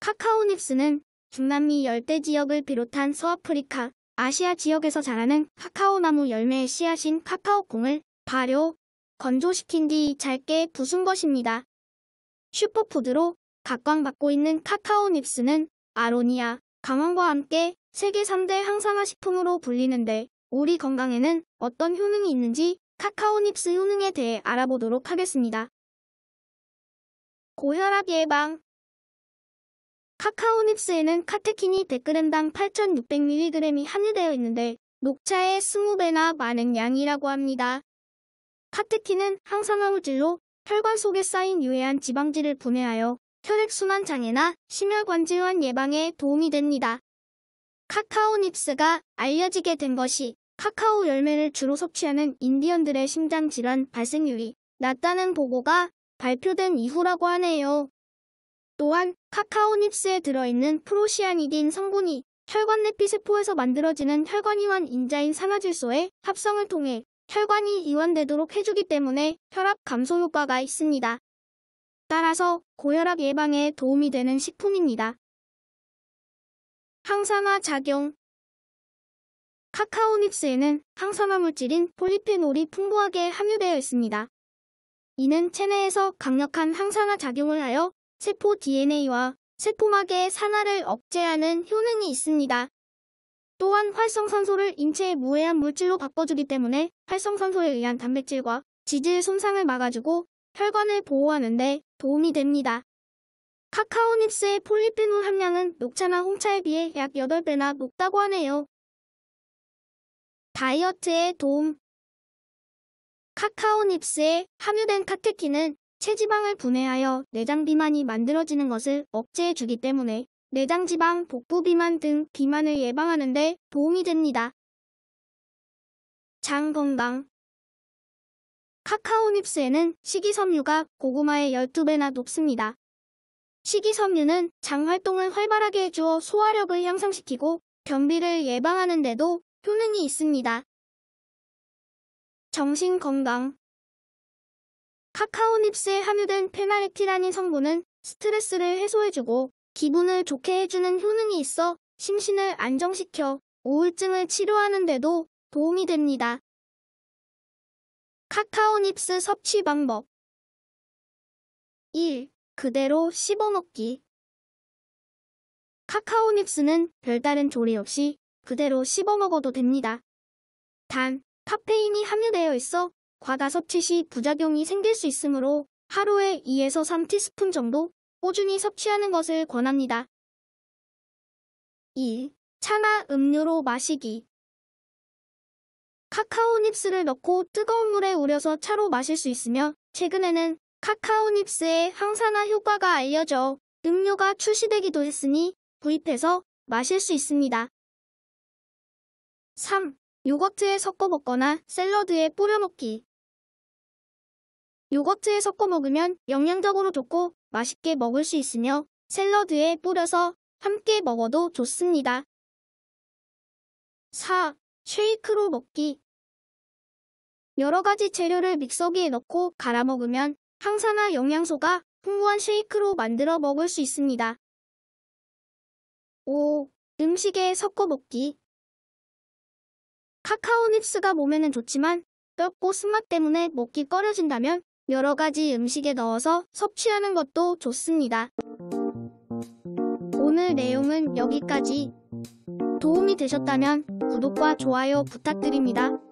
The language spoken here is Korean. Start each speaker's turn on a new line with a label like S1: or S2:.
S1: 카카오닙스는 중남미 열대 지역을 비롯한 서아프리카, 아시아 지역에서 자라는 카카오나무 열매의 씨앗인 카카오콩을 발효, 건조시킨 뒤 잘게 부순 것입니다. 슈퍼푸드로 각광받고 있는 카카오닙스는 아로니아, 강원과 함께 세계 3대 항산화 식품으로 불리는데 우리 건강에는 어떤 효능이 있는지 카카오닙스 효능에 대해 알아보도록 하겠습니다. 고혈압 예방 카카오닙스에는 카테킨이 100g당 8,600mg이 함유되어 있는데 녹차의 20배나 많은 양이라고 합니다. 카테킨은 항산화물질로 혈관 속에 쌓인 유해한 지방질을 분해하여 혈액순환 장애나 심혈관 질환 예방에 도움이 됩니다. 카카오닙스가 알려지게 된 것이 카카오 열매를 주로 섭취하는 인디언들의 심장 질환 발생률이 낮다는 보고가 발표된 이후라고 하네요. 또한 카카오닙스에 들어있는 프로시아니딘 성분이 혈관 내피 세포에서 만들어지는 혈관이완 인자인 산화질소의 합성을 통해 혈관이 이완되도록 해주기 때문에 혈압 감소 효과가 있습니다. 따라서 고혈압 예방에 도움이 되는 식품입니다. 항산화 작용 카카오닙스에는 항산화 물질인 폴리페놀이 풍부하게 함유되어 있습니다. 이는 체내에서 강력한 항산화 작용을 하여 세포 DNA와 세포막의 산화를 억제하는 효능이 있습니다. 또한 활성산소를 인체의 무해한 물질로 바꿔주기 때문에 활성산소에 의한 단백질과 지질 손상을 막아주고 혈관을 보호하는 데 도움이 됩니다. 카카오닙스의 폴리페놀 함량은 녹차나 홍차에 비해 약 8배나 높다고 하네요. 다이어트에 도움 카카오닙스에 함유된 카테킨은 체지방을 분해하여 내장 비만이 만들어지는 것을 억제해주기 때문에 내장 지방, 복부 비만 등 비만을 예방하는 데 도움이 됩니다. 장 건강 카카오닙스에는 식이섬유가 고구마의 12배나 높습니다. 식이섬유는 장 활동을 활발하게 해주어 소화력을 향상시키고 변비를 예방하는 데도 효능이 있습니다. 정신건강 카카오닙스에 함유된 페마렉티라닌 성분은 스트레스를 해소해주고 기분을 좋게 해주는 효능이 있어 심신을 안정시켜 우울증을 치료하는 데도 도움이 됩니다. 카카오닙스 섭취 방법 1. 그대로 씹어먹기. 카카오닙스는 별다른 조리 없이 그대로 씹어먹어도 됩니다. 단, 카페인이 함유되어 있어 과다 섭취 시 부작용이 생길 수 있으므로 하루에 2에서 3티스푼 정도 꾸준히 섭취하는 것을 권합니다. 2. 차나 음료로 마시기 카카오닙스를 넣고 뜨거운 물에 우려서 차로 마실 수 있으며 최근에는 카카오닙스의 항산화 효과가 알려져 음료가 출시되기도 했으니 구입해서 마실 수 있습니다. 3. 요거트에 섞어 먹거나 샐러드에 뿌려 먹기 요거트에 섞어 먹으면 영양적으로 좋고 맛있게 먹을 수 있으며 샐러드에 뿌려서 함께 먹어도 좋습니다. 4. 쉐이크로 먹기 여러 가지 재료를 믹서기에 넣고 갈아 먹으면 항산화 영양소가 풍부한 쉐이크로 만들어 먹을 수 있습니다. 5. 음식에 섞어 먹기 카카오닙스가 몸에는 좋지만 떡고 쓴맛 때문에 먹기 꺼려진다면 여러 가지 음식에 넣어서 섭취하는 것도 좋습니다. 오늘 내용은 여기까지. 도움이 되셨다면 구독과 좋아요 부탁드립니다.